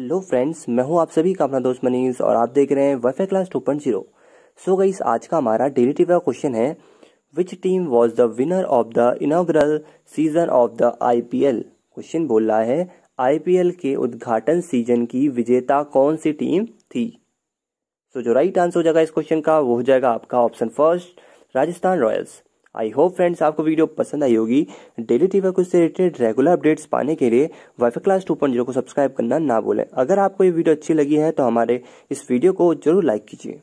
hello friends मैं हूं आप सभी का अपना दोस्त मनीष और आप देख रहे हैं WiFi class two point zero so guys आज का हमारा डेली टीवी का क्वेश्चन है which team was the winner of the inaugural season of the IPL question बोल रहा है आईपीएल के उद्घाटन सीजन की विजेता कौन सी टीम थी सो so, जो राइट आंसर हो जाएगा इस क्वेश्चन का वो हो जाएगा आपका option first Rajasthan Royals I hope friends आपको वीडियो पसंद आई होगी डेली टीवी कुछ से रिलेटेड रेगुलर अपडेट्स पाने के लिए WiFi class two point zero को सब्सक्राइब करना ना भूलें अगर आपको ये वीडियो अच्छी लगी है तो हमारे इस वीडियो को जरूर लाइक कीजिए